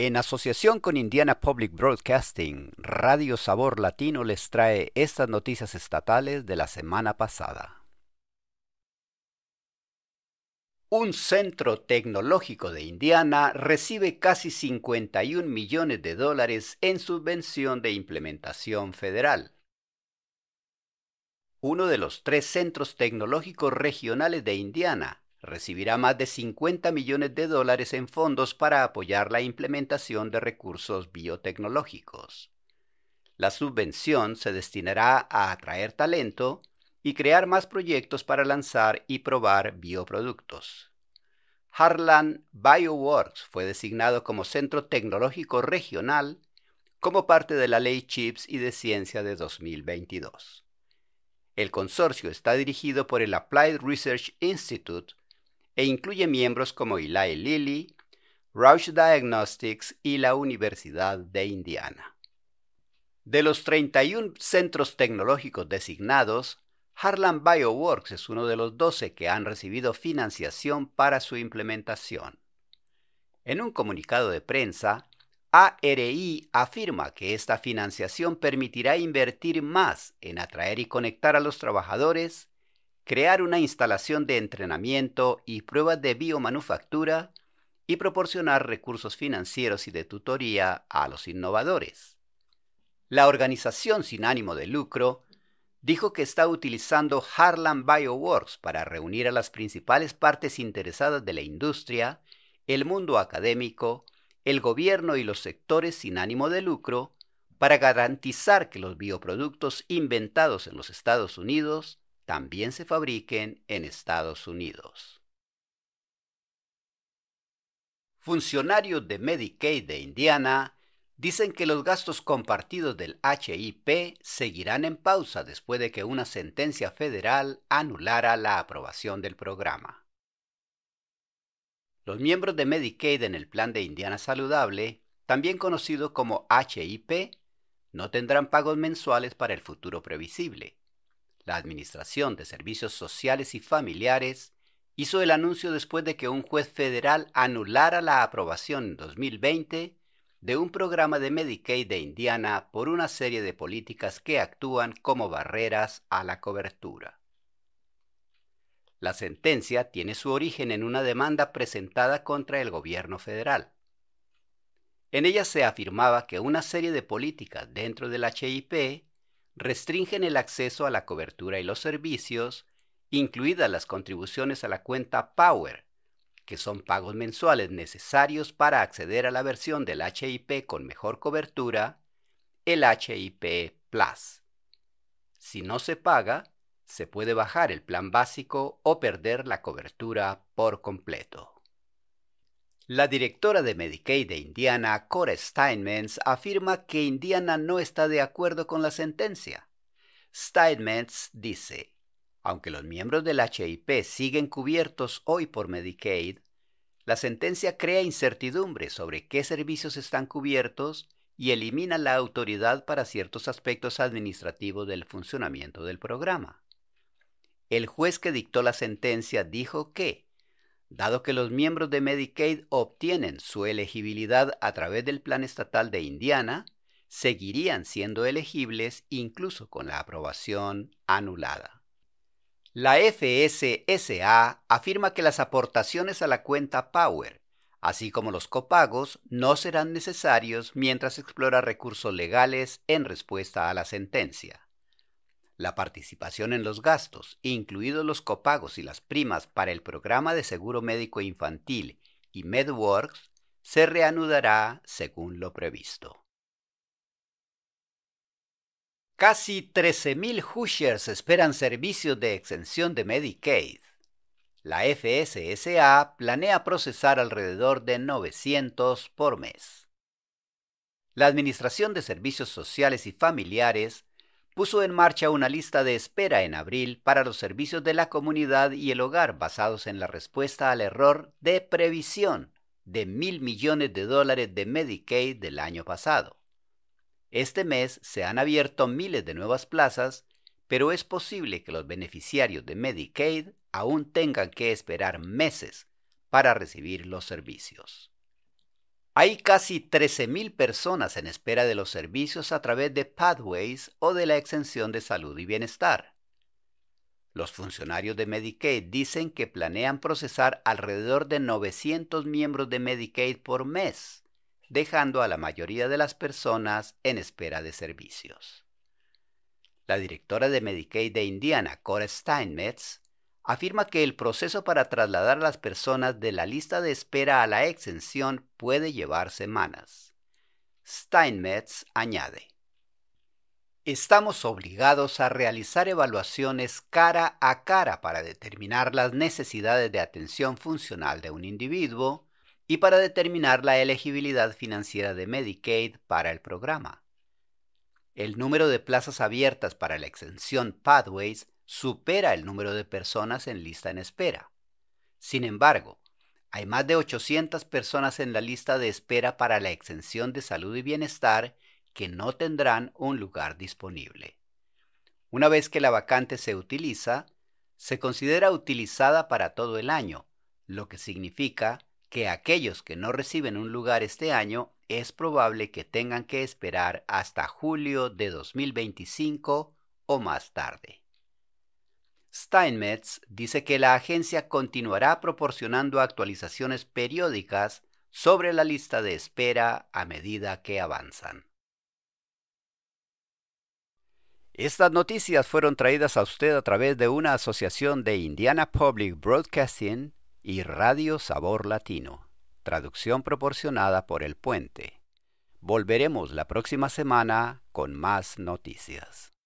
En asociación con Indiana Public Broadcasting, Radio Sabor Latino les trae estas noticias estatales de la semana pasada. Un centro tecnológico de Indiana recibe casi 51 millones de dólares en subvención de implementación federal. Uno de los tres centros tecnológicos regionales de Indiana, recibirá más de 50 millones de dólares en fondos para apoyar la implementación de recursos biotecnológicos. La subvención se destinará a atraer talento y crear más proyectos para lanzar y probar bioproductos. Harlan Bioworks fue designado como Centro Tecnológico Regional como parte de la Ley Chips y de Ciencia de 2022. El consorcio está dirigido por el Applied Research Institute, e incluye miembros como Eli Lilly, Roush Diagnostics y la Universidad de Indiana. De los 31 centros tecnológicos designados, Harlan Bioworks es uno de los 12 que han recibido financiación para su implementación. En un comunicado de prensa, ARI afirma que esta financiación permitirá invertir más en atraer y conectar a los trabajadores crear una instalación de entrenamiento y pruebas de biomanufactura y proporcionar recursos financieros y de tutoría a los innovadores. La organización sin ánimo de lucro dijo que está utilizando Harlan Bioworks para reunir a las principales partes interesadas de la industria, el mundo académico, el gobierno y los sectores sin ánimo de lucro para garantizar que los bioproductos inventados en los Estados Unidos también se fabriquen en Estados Unidos. Funcionarios de Medicaid de Indiana dicen que los gastos compartidos del HIP seguirán en pausa después de que una sentencia federal anulara la aprobación del programa. Los miembros de Medicaid en el Plan de Indiana Saludable, también conocido como HIP, no tendrán pagos mensuales para el futuro previsible, la Administración de Servicios Sociales y Familiares, hizo el anuncio después de que un juez federal anulara la aprobación en 2020 de un programa de Medicaid de Indiana por una serie de políticas que actúan como barreras a la cobertura. La sentencia tiene su origen en una demanda presentada contra el gobierno federal. En ella se afirmaba que una serie de políticas dentro del HIP restringen el acceso a la cobertura y los servicios, incluidas las contribuciones a la cuenta Power, que son pagos mensuales necesarios para acceder a la versión del HIP con mejor cobertura, el HIP Plus. Si no se paga, se puede bajar el plan básico o perder la cobertura por completo. La directora de Medicaid de Indiana, Cora Steinmetz, afirma que Indiana no está de acuerdo con la sentencia. Steinmetz dice, aunque los miembros del HIP siguen cubiertos hoy por Medicaid, la sentencia crea incertidumbre sobre qué servicios están cubiertos y elimina la autoridad para ciertos aspectos administrativos del funcionamiento del programa. El juez que dictó la sentencia dijo que, Dado que los miembros de Medicaid obtienen su elegibilidad a través del Plan Estatal de Indiana, seguirían siendo elegibles incluso con la aprobación anulada. La FSSA afirma que las aportaciones a la cuenta Power, así como los copagos, no serán necesarios mientras explora recursos legales en respuesta a la sentencia la participación en los gastos, incluidos los copagos y las primas para el programa de seguro médico infantil y MedWorks, se reanudará según lo previsto. Casi 13.000 Hushers esperan servicios de exención de Medicaid. La FSSA planea procesar alrededor de 900 por mes. La Administración de Servicios Sociales y Familiares puso en marcha una lista de espera en abril para los servicios de la comunidad y el hogar basados en la respuesta al error de previsión de mil millones de dólares de Medicaid del año pasado. Este mes se han abierto miles de nuevas plazas, pero es posible que los beneficiarios de Medicaid aún tengan que esperar meses para recibir los servicios. Hay casi 13.000 personas en espera de los servicios a través de Pathways o de la Exención de Salud y Bienestar. Los funcionarios de Medicaid dicen que planean procesar alrededor de 900 miembros de Medicaid por mes, dejando a la mayoría de las personas en espera de servicios. La directora de Medicaid de Indiana, Cora Steinmetz, afirma que el proceso para trasladar a las personas de la lista de espera a la exención puede llevar semanas. Steinmetz añade, Estamos obligados a realizar evaluaciones cara a cara para determinar las necesidades de atención funcional de un individuo y para determinar la elegibilidad financiera de Medicaid para el programa. El número de plazas abiertas para la exención Pathways supera el número de personas en lista en espera. Sin embargo, hay más de 800 personas en la lista de espera para la exención de salud y bienestar que no tendrán un lugar disponible. Una vez que la vacante se utiliza, se considera utilizada para todo el año, lo que significa que aquellos que no reciben un lugar este año es probable que tengan que esperar hasta julio de 2025 o más tarde. Steinmetz dice que la agencia continuará proporcionando actualizaciones periódicas sobre la lista de espera a medida que avanzan. Estas noticias fueron traídas a usted a través de una asociación de Indiana Public Broadcasting y Radio Sabor Latino, traducción proporcionada por El Puente. Volveremos la próxima semana con más noticias.